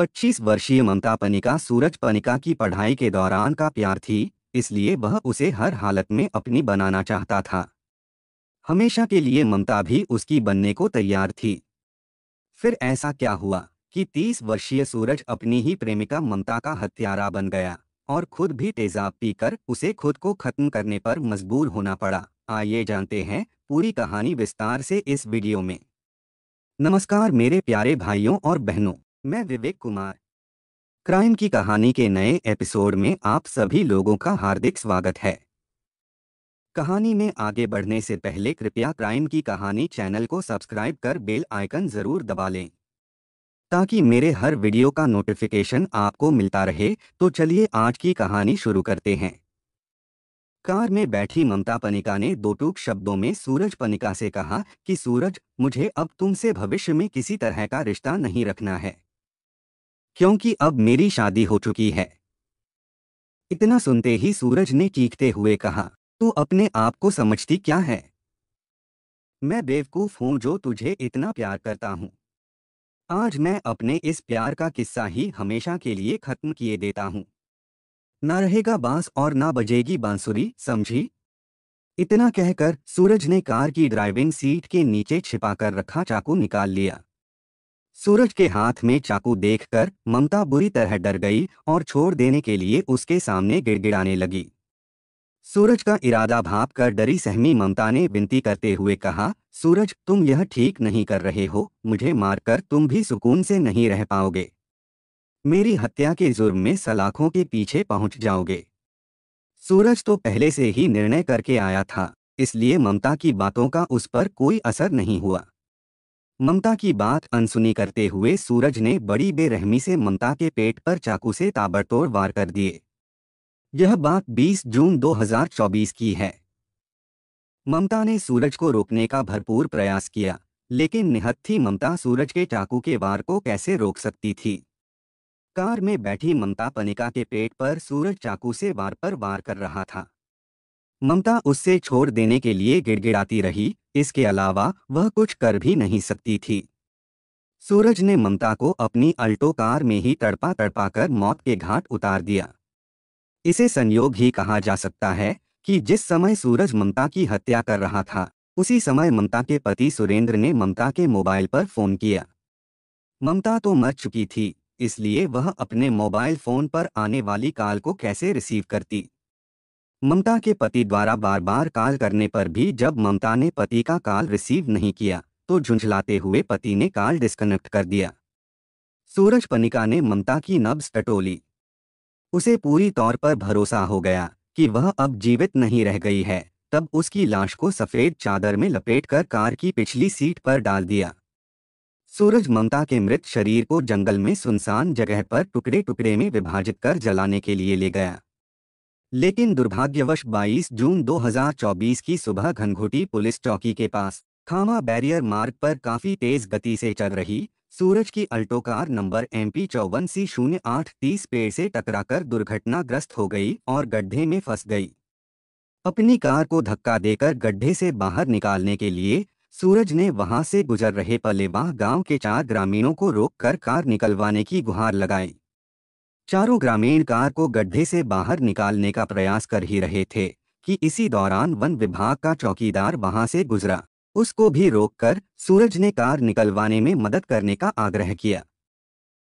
25 वर्षीय ममता पनिका सूरज पनिका की पढ़ाई के दौरान का प्यार थी इसलिए वह उसे हर हालत में अपनी बनाना चाहता था हमेशा के लिए ममता भी उसकी बनने को तैयार थी फिर ऐसा क्या हुआ कि 30 वर्षीय सूरज अपनी ही प्रेमिका ममता का हत्यारा बन गया और खुद भी तेजाब पीकर उसे खुद को खत्म करने पर मजबूर होना पड़ा आइए जानते हैं पूरी कहानी विस्तार से इस वीडियो में नमस्कार मेरे प्यारे भाइयों और बहनों मैं विवेक कुमार क्राइम की कहानी के नए एपिसोड में आप सभी लोगों का हार्दिक स्वागत है कहानी में आगे बढ़ने से पहले कृपया क्राइम की कहानी चैनल को सब्सक्राइब कर बेल आइकन जरूर दबा लें ताकि मेरे हर वीडियो का नोटिफिकेशन आपको मिलता रहे तो चलिए आज की कहानी शुरू करते हैं कार में बैठी ममता पनिका ने दो टूक शब्दों में सूरज पनिका से कहा कि सूरज मुझे अब तुमसे भविष्य में किसी तरह का रिश्ता नहीं रखना है क्योंकि अब मेरी शादी हो चुकी है इतना सुनते ही सूरज ने चीखते हुए कहा तू अपने आप को समझती क्या है मैं बेवकूफ हूं जो तुझे इतना प्यार करता हूं आज मैं अपने इस प्यार का किस्सा ही हमेशा के लिए खत्म किए देता हूं ना रहेगा बांस और ना बजेगी बांसुरी समझी इतना कहकर सूरज ने कार की ड्राइविंग सीट के नीचे छिपाकर रखा चाकू निकाल लिया सूरज के हाथ में चाकू देखकर ममता बुरी तरह डर गई और छोड़ देने के लिए उसके सामने गिड़गिड़ाने लगी सूरज का इरादा भाप कर डरी सहमी ममता ने विनती करते हुए कहा सूरज तुम यह ठीक नहीं कर रहे हो मुझे मारकर तुम भी सुकून से नहीं रह पाओगे मेरी हत्या के जुर्म में सलाखों के पीछे पहुंच जाओगे सूरज तो पहले से ही निर्णय करके आया था इसलिए ममता की बातों का उस पर कोई असर नहीं हुआ ममता की बात अनसुनी करते हुए सूरज ने बड़ी बेरहमी से ममता के पेट पर चाकू से ताबड़तोड़ वार कर दिए यह बात 20 जून 2024 की है ममता ने सूरज को रोकने का भरपूर प्रयास किया लेकिन निहत्थी ममता सूरज के चाकू के वार को कैसे रोक सकती थी कार में बैठी ममता पनिका के पेट पर सूरज चाकू से वार पर वार कर रहा था ममता उससे छोड़ देने के लिए गिड़गिड़ाती रही इसके अलावा वह कुछ कर भी नहीं सकती थी सूरज ने ममता को अपनी अल्टो कार में ही तड़पा तड़पा कर मौत के घाट उतार दिया इसे संयोग ही कहा जा सकता है कि जिस समय सूरज ममता की हत्या कर रहा था उसी समय ममता के पति सुरेंद्र ने ममता के मोबाइल पर फोन किया ममता तो मर चुकी थी इसलिए वह अपने मोबाइल फोन पर आने वाली कॉल को कैसे रिसीव करती ममता के पति द्वारा बार बार कॉल करने पर भी जब ममता ने पति का कॉल रिसीव नहीं किया तो झुंझलाते हुए पति ने कॉल डिस्कनेक्ट कर दिया सूरज पनिका ने ममता की नब्स टटोली उसे पूरी तौर पर भरोसा हो गया कि वह अब जीवित नहीं रह गई है तब उसकी लाश को सफेद चादर में लपेटकर कार की पिछली सीट पर डाल दिया सूरज ममता के मृत शरीर को जंगल में सुनसान जगह पर टुकड़े टुकड़े में विभाजित कर जलाने के लिए ले गया लेकिन दुर्भाग्यवश 22 जून 2024 की सुबह घनघोटी पुलिस चौकी के पास खामा बैरियर मार्ग पर काफी तेज गति से चल रही सूरज की Alto car number M P चौवन सी शून्य आठ तीस पेड़ से टकराकर दुर्घटनाग्रस्त हो गई और गड्ढे में फंस गई अपनी कार को धक्का देकर गड्ढे से बाहर निकालने के लिए सूरज ने वहां से गुजर रहे पलेवाह गांव के चार ग्रामीणों को रोककर कार निकलवाने की गुहार लगाई चारों ग्रामीण कार को गड्ढे से बाहर निकालने का प्रयास कर ही रहे थे कि इसी दौरान वन विभाग का चौकीदार वहां से गुजरा उसको भी रोककर सूरज ने कार निकलवाने में मदद करने का आग्रह किया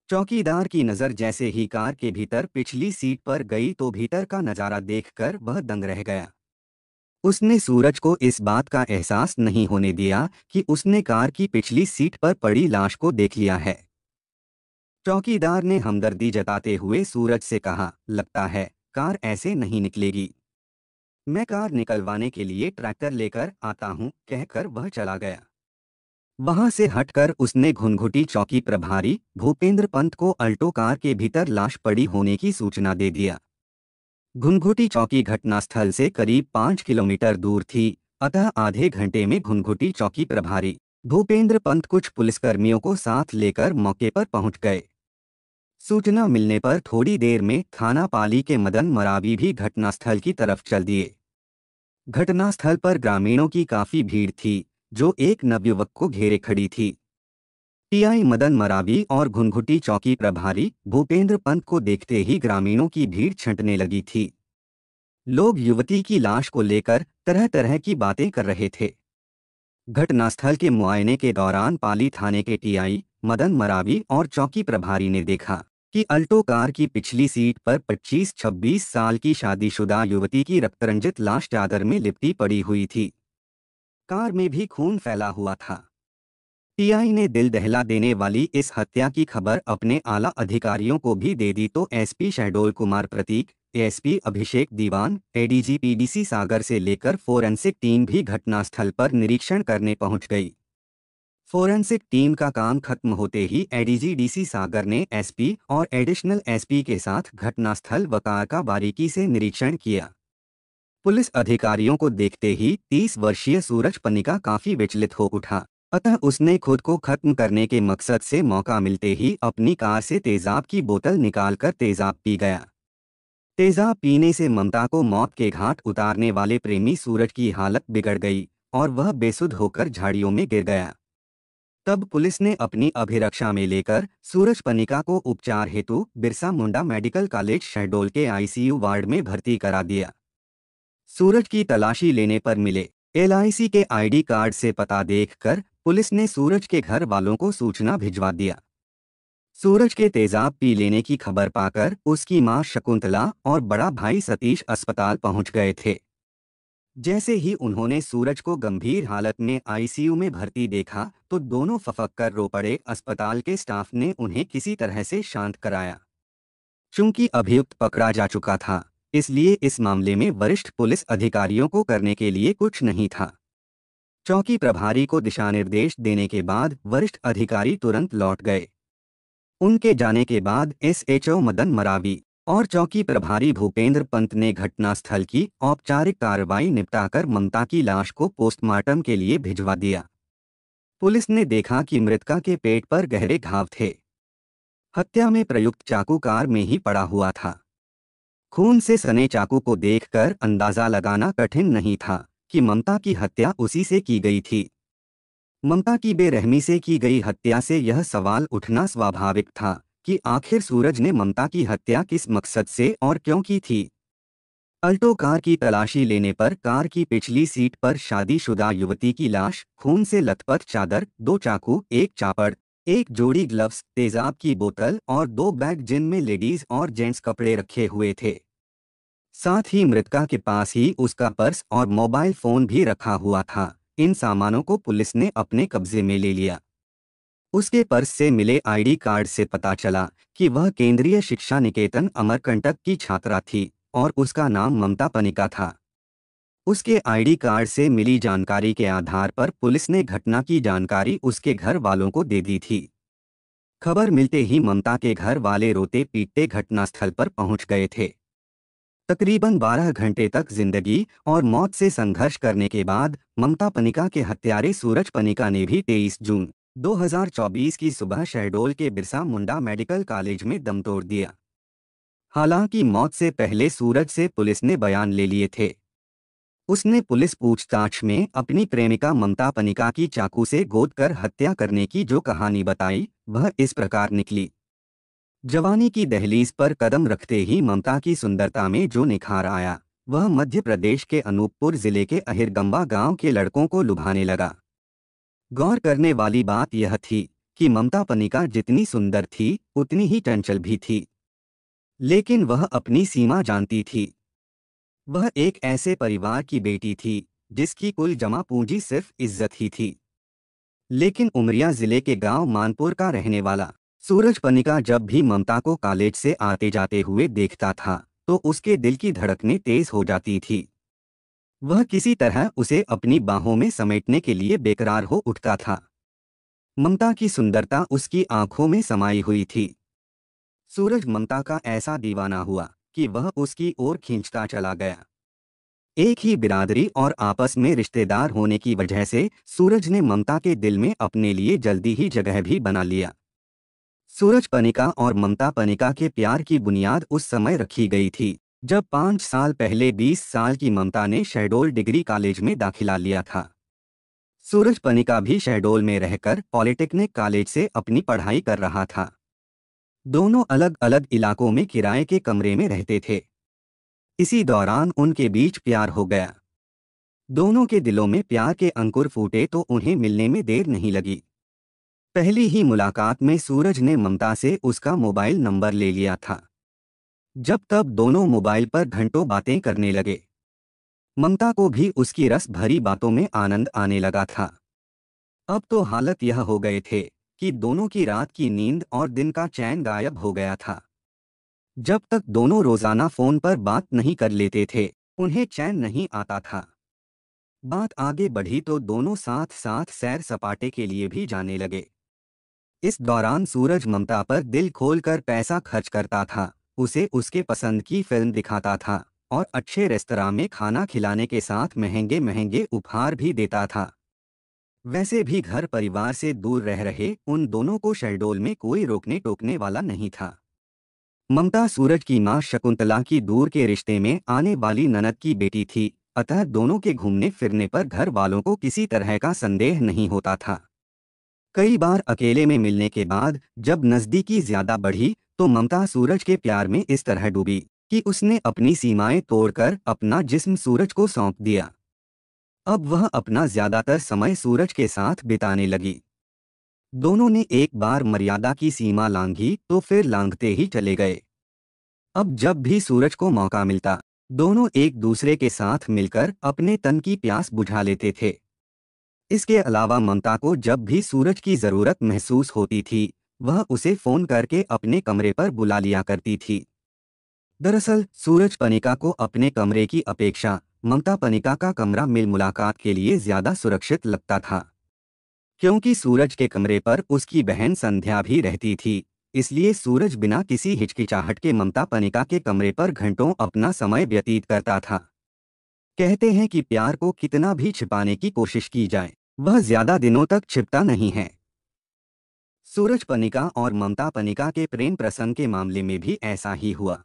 चौकीदार की नज़र जैसे ही कार के भीतर पिछली सीट पर गई तो भीतर का नज़ारा देखकर वह दंग रह गया उसने सूरज को इस बात का एहसास नहीं होने दिया कि उसने कार की पिछली सीट पर पड़ी लाश को देख लिया है चौकीदार ने हमदर्दी जताते हुए सूरज से कहा लगता है कार ऐसे नहीं निकलेगी मैं कार निकलवाने के लिए ट्रैक्टर लेकर आता हूँ कहकर वह चला गया वहां से हटकर उसने घुनघुटी चौकी प्रभारी भूपेंद्र पंत को अल्टो कार के भीतर लाश पड़ी होने की सूचना दे दिया घुनघुटी चौकी घटनास्थल से करीब पांच किलोमीटर दूर थी अतः आधे घंटे में घुनघुटी चौकी प्रभारी भूपेंद्र पंत कुछ पुलिसकर्मियों को साथ लेकर मौके पर पहुंच गए सूचना मिलने पर थोड़ी देर में थाना पाली के मदन मरावी भी घटनास्थल की तरफ चल दिए घटनास्थल पर ग्रामीणों की काफी भीड़ थी जो एक नवयुवक को घेरे खड़ी थी टीआई मदन मरावी और घुनघुटी चौकी प्रभारी भूपेंद्र पंत को देखते ही ग्रामीणों की भीड़ छंटने लगी थी लोग युवती की लाश को लेकर तरह तरह की बातें कर रहे थे घटनास्थल के मुआयने के दौरान पाली थाने के टीआई मदन मरावी और चौकी प्रभारी ने देखा कि अल्टो कार की पिछली सीट पर 25-26 साल की शादीशुदा युवती की रक्तरंजित लाश चादर में लिपटी पड़ी हुई थी कार में भी खून फैला हुआ था टीआई ने दिल दहला देने वाली इस हत्या की खबर अपने आला अधिकारियों को भी दे दी तो SP Shahdol Kumar Prateek SP Abhishek Diwan ADG PDC Sagar से लेकर फोरेंसिक टीम भी घटनास्थल पर निरीक्षण करने पहुंच गई फोरेंसिक टीम का काम खत्म होते ही एडीजी डीसी सागर ने एसपी और एडिशनल एसपी के साथ घटनास्थल व कार का बारीकी से निरीक्षण किया पुलिस अधिकारियों को देखते ही 30 वर्षीय सूरज पनिका काफी विचलित हो उठा अतः उसने खुद को खत्म करने के मकसद से मौका मिलते ही अपनी कार से तेजाब की बोतल निकालकर तेजाब पी गया तेजाब पीने से ममता को मौत के घाट उतारने वाले प्रेमी सूरज की हालत बिगड़ गई और वह बेसुध होकर झाड़ियों में गिर गया तब पुलिस ने अपनी अभिरक्षा में लेकर सूरज पनिका को उपचार हेतु बिरसा मुंडा मेडिकल कॉलेज शहडोल के आईसीयू वार्ड में भर्ती करा दिया सूरज की तलाशी लेने पर मिले एलआईसी के आईडी कार्ड से पता देखकर पुलिस ने सूरज के घर वालों को सूचना भिजवा दिया सूरज के तेजाब पी लेने की खबर पाकर उसकी मां शकुंतला और बड़ा भाई सतीश अस्पताल पहुंच गए थे जैसे ही उन्होंने सूरज को गंभीर हालत में आईसीयू में भर्ती देखा तो दोनों फफक कर रो पड़े अस्पताल के स्टाफ ने उन्हें किसी तरह से शांत कराया चूंकि अभियुक्त पकड़ा जा चुका था इसलिए इस मामले में वरिष्ठ पुलिस अधिकारियों को करने के लिए कुछ नहीं था चौकी प्रभारी को दिशा निर्देश देने के बाद वरिष्ठ अधिकारी तुरंत लौट गए उनके जाने के बाद एसएचओ मदन मरावी और चौकी प्रभारी भूपेंद्र पंत ने घटनास्थल की औपचारिक कार्रवाई निपटाकर ममता की लाश को पोस्टमार्टम के लिए भिजवा दिया पुलिस ने देखा कि मृतका के पेट पर गहरे घाव थे हत्या में प्रयुक्त चाकू कार में ही पड़ा हुआ था खून से सने चाकू को देखकर अंदाजा लगाना कठिन नहीं था कि ममता की हत्या उसी से की गई थी ममता की बेरहमी से की गई हत्या से यह सवाल उठना स्वाभाविक था कि आखिर सूरज ने ममता की हत्या किस मकसद से और क्यों की थी अल्टो कार की तलाशी लेने पर कार की पिछली सीट पर शादीशुदा युवती की लाश खून से लथपथ चादर दो चाकू एक चापड़ एक जोड़ी ग्लव्स तेजाब की बोतल और दो बैग जिनमें लेडीज और जेंट्स कपड़े रखे हुए थे साथ ही मृतका के पास ही उसका पर्स और मोबाइल फोन भी रखा हुआ था इन सामानों को पुलिस ने अपने कब्जे में ले लिया उसके पर्स से मिले आईडी कार्ड से पता चला कि वह केंद्रीय शिक्षा निकेतन अमरकंटक की छात्रा थी और उसका नाम ममता पनिका था उसके आईडी कार्ड से मिली जानकारी के आधार पर पुलिस ने घटना की जानकारी उसके घर वालों को दे दी थी खबर मिलते ही ममता के घर वाले रोते पीटते घटनास्थल पर पहुंच गए थे तकरीबन 12 घंटे तक जिंदगी और मौत से संघर्ष करने के बाद ममता पनिका के हत्यारे सूरज पनिका ने भी 23 जून 2024 की सुबह शहडोल के बिरसा मुंडा मेडिकल कॉलेज में दम तोड़ दिया हालांकि मौत से पहले सूरज से पुलिस ने बयान ले लिए थे उसने पुलिस पूछताछ में अपनी प्रेमिका ममता पनिका की चाकू से गोद कर हत्या करने की जो कहानी बताई वह इस प्रकार निकली जवानी की दहलीज पर कदम रखते ही ममता की सुंदरता में जो निखार आया वह मध्य प्रदेश के अनूपपुर जिले के अहिरगंबा गांव के लड़कों को लुभाने लगा गौर करने वाली बात यह थी कि ममता पनिका जितनी सुंदर थी उतनी ही चंचल भी थी लेकिन वह अपनी सीमा जानती थी वह एक ऐसे परिवार की बेटी थी जिसकी कुल जमा पूंजी सिर्फ इज्जत ही थी लेकिन उमरिया जिले के गांव मानपुर का रहने वाला सूरज पनिका जब भी ममता को कॉलेज से आते जाते हुए देखता था तो उसके दिल की धड़कने तेज हो जाती थी वह किसी तरह उसे अपनी बाहों में समेटने के लिए बेकरार हो उठता था ममता की सुंदरता उसकी आंखों में समाई हुई थी सूरज ममता का ऐसा दीवाना हुआ कि वह उसकी ओर खींचता चला गया एक ही बिरादरी और आपस में रिश्तेदार होने की वजह से सूरज ने ममता के दिल में अपने लिए जल्दी ही जगह भी बना लिया सूरज पनिका और ममता पनिका के प्यार की बुनियाद उस समय रखी गई थी जब पाँच साल पहले बीस साल की ममता ने शहडोल डिग्री कॉलेज में दाखिला लिया था सूरज पनिका भी शहडोल में रहकर पॉलिटेक्निक कॉलेज से अपनी पढ़ाई कर रहा था दोनों अलग अलग इलाकों में किराए के कमरे में रहते थे इसी दौरान उनके बीच प्यार हो गया दोनों के दिलों में प्यार के अंकुर फूटे तो उन्हें मिलने में देर नहीं लगी पहली ही मुलाकात में सूरज ने ममता से उसका मोबाइल नंबर ले लिया था जब तब दोनों मोबाइल पर घंटों बातें करने लगे ममता को भी उसकी रस भरी बातों में आनंद आने लगा था अब तो हालत यह हो गए थे कि दोनों की रात की नींद और दिन का चैन गायब हो गया था जब तक दोनों रोजाना फोन पर बात नहीं कर लेते थे उन्हें चैन नहीं आता था बात आगे बढ़ी तो दोनों साथ साथ सैर सपाटे के लिए भी जाने लगे इस दौरान सूरज ममता पर दिल खोलकर पैसा खर्च करता था उसे उसके पसंद की फिल्म दिखाता था और अच्छे रेस्तरा में खाना खिलाने के साथ महंगे महंगे उपहार भी देता था वैसे भी घर परिवार से दूर रह रहे उन दोनों को शहडोल में कोई रोकने टोकने वाला नहीं था ममता सूरज की मां शकुंतला की दूर के रिश्ते में आने वाली ननद की बेटी थी अतः दोनों के घूमने फिरने पर घर वालों को किसी तरह का संदेह नहीं होता था कई बार अकेले में मिलने के बाद जब नज़दीकी ज्यादा बढ़ी तो ममता सूरज के प्यार में इस तरह डूबी कि उसने अपनी सीमाएं तोड़कर अपना जिस्म सूरज को सौंप दिया अब वह अपना ज्यादातर समय सूरज के साथ बिताने लगी दोनों ने एक बार मर्यादा की सीमा लांघी तो फिर लांघते ही चले गए अब जब भी सूरज को मौका मिलता दोनों एक दूसरे के साथ मिलकर अपने तन की प्यास बुझा लेते थे इसके अलावा ममता को जब भी सूरज की जरूरत महसूस होती थी वह उसे फोन करके अपने कमरे पर बुला लिया करती थी दरअसल सूरज पनिका को अपने कमरे की अपेक्षा ममता पनिका का कमरा मिल मुलाकात के लिए ज्यादा सुरक्षित लगता था क्योंकि सूरज के कमरे पर उसकी बहन संध्या भी रहती थी इसलिए सूरज बिना किसी हिचकिचाहट के ममता पनिका के कमरे पर घंटों अपना समय व्यतीत करता था कहते हैं कि प्यार को कितना भी छिपाने की कोशिश की जाए वह ज्यादा दिनों तक छिपता नहीं है सूरज पनिका और ममता पनिका के प्रेम प्रसंग के मामले में भी ऐसा ही हुआ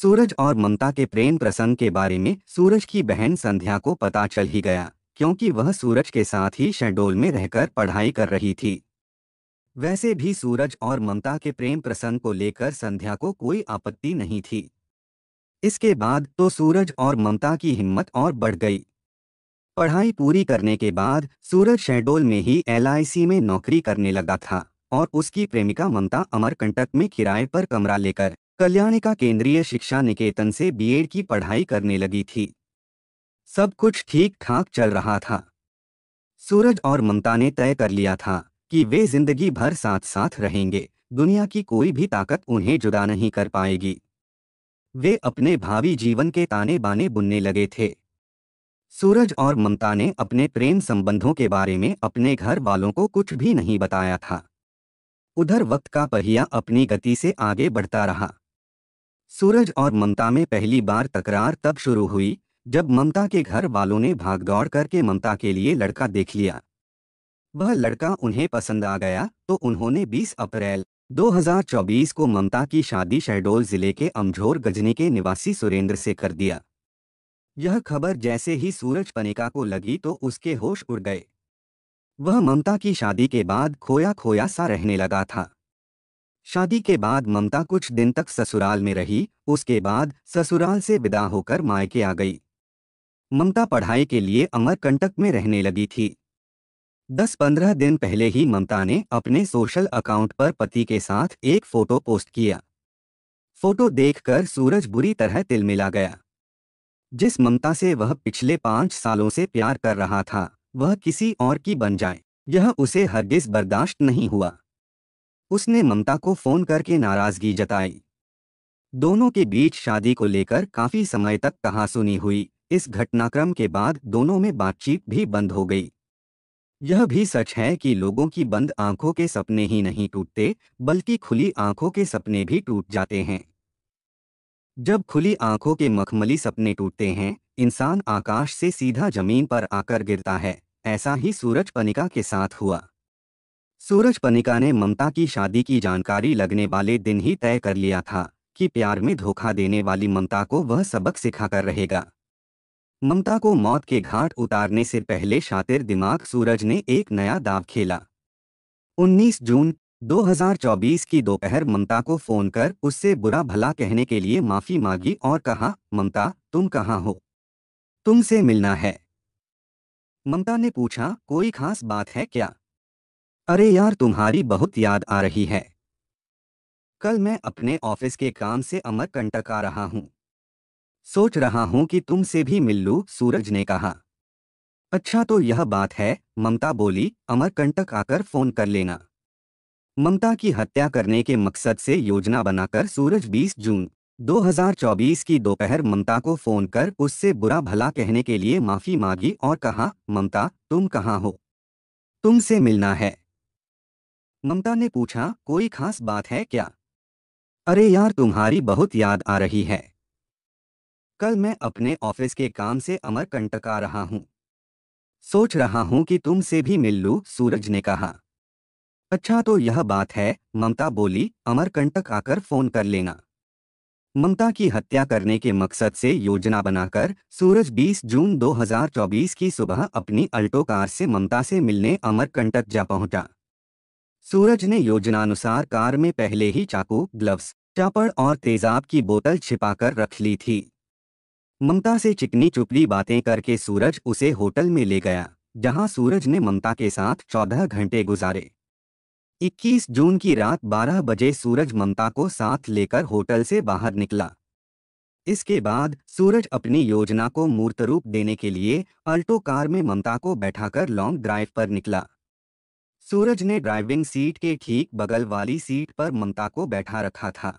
सूरज और ममता के प्रेम प्रसंग के बारे में सूरज की बहन संध्या को पता चल ही गया क्योंकि वह सूरज के साथ ही शहडोल में रहकर पढ़ाई कर रही थी वैसे भी सूरज और ममता के प्रेम प्रसंग को लेकर संध्या को कोई आपत्ति नहीं थी इसके बाद तो सूरज और ममता की हिम्मत और बढ़ गई पढ़ाई पूरी करने के बाद सूरज शहडोल में ही एलआईसी में नौकरी करने लगा था और उसकी प्रेमिका ममता अमरकंटक में किराए पर कमरा लेकर कल्याणिका केंद्रीय शिक्षा निकेतन से बीएड की पढ़ाई करने लगी थी सब कुछ ठीक ठाक चल रहा था सूरज और ममता ने तय कर लिया था कि वे जिंदगी भर साथ साथ रहेंगे दुनिया की कोई भी ताकत उन्हें जुदा नहीं कर पाएगी वे अपने भावी जीवन के ताने बाने बुनने लगे थे सूरज और ममता ने अपने प्रेम संबंधों के बारे में अपने घर वालों को कुछ भी नहीं बताया था उधर वक्त का पहिया अपनी गति से आगे बढ़ता रहा सूरज और ममता में पहली बार तकरार तब शुरू हुई जब ममता के घर वालों ने भागदौड़ करके ममता के लिए लड़का देख लिया वह लड़का उन्हें पसंद आ गया तो उन्होंने 20 अप्रैल 2024 को ममता की शादी शहडोल जिले के अमझोर गजनी के निवासी सुरेंद्र से कर दिया यह खबर जैसे ही सूरज पनेका को लगी तो उसके होश उड़ गए वह ममता की शादी के बाद खोया खोया सा रहने लगा था शादी के बाद ममता कुछ दिन तक ससुराल में रही उसके बाद ससुराल से विदा होकर मायके आ गई ममता पढ़ाई के लिए अमरकंटक में रहने लगी थी दस पंद्रह दिन पहले ही ममता ने अपने सोशल अकाउंट पर पति के साथ एक फोटो पोस्ट किया फोटो देखकर सूरज बुरी तरह तिलमिला गया जिस ममता से वह पिछले पांच सालों से प्यार कर रहा था वह किसी और की बन जाए यह उसे हरगिज बर्दाश्त नहीं हुआ उसने ममता को फोन करके नाराजगी जताई दोनों के बीच शादी को लेकर काफी समय तक कहासुनी हुई इस घटनाक्रम के बाद दोनों में बातचीत भी बंद हो गई यह भी सच है कि लोगों की बंद आंखों के सपने ही नहीं टूटते बल्कि खुली आंखों के सपने भी टूट जाते हैं जब खुली आंखों के मखमली सपने टूटते हैं इंसान आकाश से सीधा जमीन पर आकर गिरता है ऐसा ही सूरज पनिका के साथ हुआ सूरज पनिका ने ममता की शादी की जानकारी लगने वाले दिन ही तय कर लिया था कि प्यार में धोखा देने वाली ममता को वह सबक सिखाकर रहेगा ममता को मौत के घाट उतारने से पहले शातिर दिमाग सूरज ने एक नया दाव खेला 19 जून 2024 की दोपहर ममता को फोन कर उससे बुरा भला कहने के लिए माफी मांगी और कहा ममता तुम कहाँ हो तुमसे मिलना है ममता ने पूछा कोई खास बात है क्या अरे यार तुम्हारी बहुत याद आ रही है कल मैं अपने ऑफिस के काम से अमर कंटक आ रहा हूँ सोच रहा हूँ कि तुमसे भी मिल लूँ सूरज ने कहा अच्छा तो यह बात है ममता बोली अमर कंटक आकर फोन कर लेना ममता की हत्या करने के मकसद से योजना बनाकर सूरज 20 जून 2024 की दोपहर ममता को फोन कर उससे बुरा भला कहने के लिए माफी मांगी और कहा ममता तुम कहाँ हो तुमसे मिलना है ममता ने पूछा कोई खास बात है क्या अरे यार तुम्हारी बहुत याद आ रही है कल मैं अपने ऑफिस के काम से अमरकंटक आ रहा हूँ सोच रहा हूँ कि तुमसे भी मिल लूँ सूरज ने कहा अच्छा तो यह बात है ममता बोली अमरकंटक आकर फोन कर लेना ममता की हत्या करने के मकसद से योजना बनाकर सूरज 20 जून 2024 की सुबह अपनी अल्टो कार से ममता से मिलने अमरकंटक जा पहुंचा सूरज ने योजनानुसार कार में पहले ही चाकू ग्लव्स चापड़ और तेजाब की बोतल छिपाकर रख ली थी ममता से चिकनी चुपड़ी बातें करके सूरज उसे होटल में ले गया जहां सूरज ने ममता के साथ चौदह घंटे गुजारे 21 जून की रात 12 बजे सूरज ममता को साथ लेकर होटल से बाहर निकला इसके बाद सूरज अपनी योजना को मूर्त रूप देने के लिए अल्टो कार में ममता को बैठाकर लॉन्ग ड्राइव पर निकला सूरज ने ड्राइविंग सीट के ठीक बगल वाली सीट पर ममता को बैठा रखा था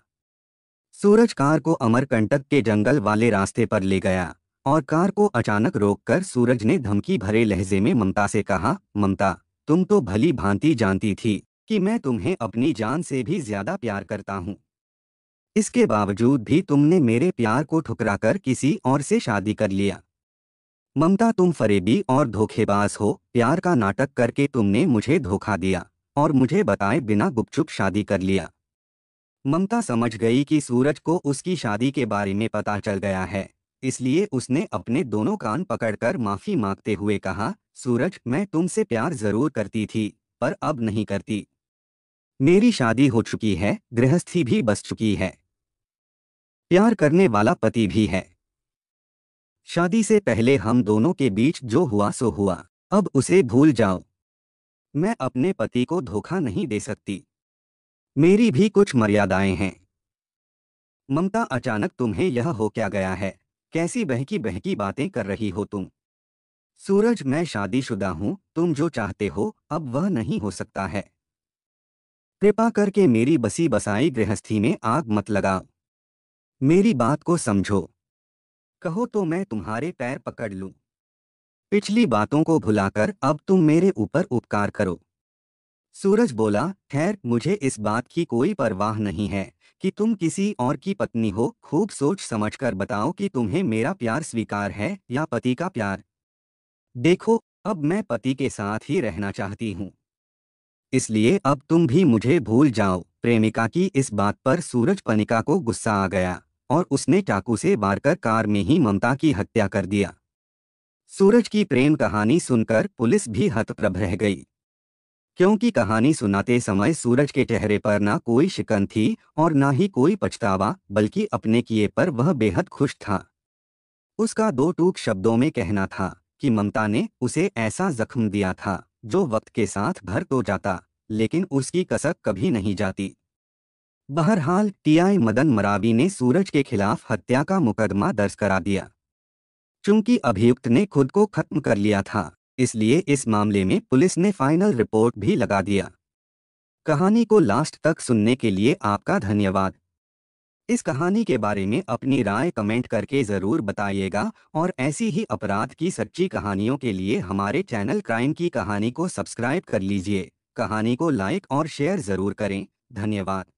सूरज कार को अमरकंटक के जंगल वाले रास्ते पर ले गया और कार को अचानक रोककर सूरज ने धमकी भरे लहजे में ममता से कहा ममता तुम तो भली भांति जानती थी कि मैं तुम्हें अपनी जान से भी ज्यादा प्यार करता हूँ इसके बावजूद भी तुमने मेरे प्यार को ठुकराकर किसी और से शादी कर लिया ममता तुम फरेबी और धोखेबाज हो प्यार का नाटक करके तुमने मुझे धोखा दिया और मुझे बताए बिना गुपचुप शादी कर लिया ममता समझ गई कि सूरज को उसकी शादी के बारे में पता चल गया है इसलिए उसने अपने दोनों कान पकड़कर माफी मांगते हुए कहा सूरज मैं तुमसे प्यार जरूर करती थी पर अब नहीं करती मेरी शादी हो चुकी है गृहस्थी भी बस चुकी है प्यार करने वाला पति भी है शादी से पहले हम दोनों के बीच जो हुआ सो हुआ अब उसे भूल जाओ मैं अपने पति को धोखा नहीं दे सकती मेरी भी कुछ मर्यादाएं हैं ममता अचानक तुम्हें यह हो क्या गया है कैसी बहकी बहकी बातें कर रही हो तुम सूरज मैं शादीशुदा हूं तुम जो चाहते हो अब वह नहीं हो सकता है कृपा करके मेरी बसी बसाई गृहस्थी में आग मत लगाओ मेरी बात को समझो कहो तो मैं तुम्हारे पैर पकड़ लूं। पिछली बातों को भुलाकर अब तुम मेरे ऊपर उपकार करो सूरज बोला खैर मुझे इस बात की कोई परवाह नहीं है कि तुम किसी और की पत्नी हो खूब सोच समझ कर बताओ कि तुम्हें मेरा प्यार स्वीकार है या पति का प्यार देखो अब मैं पति के साथ ही रहना चाहती हूँ इसलिए अब तुम भी मुझे भूल जाओ प्रेमिका की इस बात पर सूरज पनिका को गुस्सा आ गया और उसने चाकू से बारकर कार में ही ममता की हत्या कर दिया सूरज की प्रेम कहानी सुनकर पुलिस भी हतप्रभ रह गई क्योंकि कहानी सुनाते समय सूरज के चेहरे पर ना कोई शिकन थी और ना ही कोई पछतावा बल्कि अपने किए पर वह बेहद खुश था उसका दो टूक शब्दों में कहना था कि ममता ने उसे ऐसा जख्म दिया था जो वक्त के साथ भर तो जाता लेकिन उसकी कसक कभी नहीं जाती बहरहाल टीआई मदन मरावी ने सूरज के खिलाफ हत्या का मुकदमा दर्ज करा दिया चूंकि अभियुक्त ने खुद को खत्म कर लिया था इसलिए इस मामले में पुलिस ने फाइनल रिपोर्ट भी लगा दिया कहानी को लास्ट तक सुनने के लिए आपका धन्यवाद इस कहानी के बारे में अपनी राय कमेंट करके ज़रूर बताइएगा और ऐसी ही अपराध की सच्ची कहानियों के लिए हमारे चैनल क्राइम की कहानी को सब्सक्राइब कर लीजिए कहानी को लाइक और शेयर ज़रूर करें धन्यवाद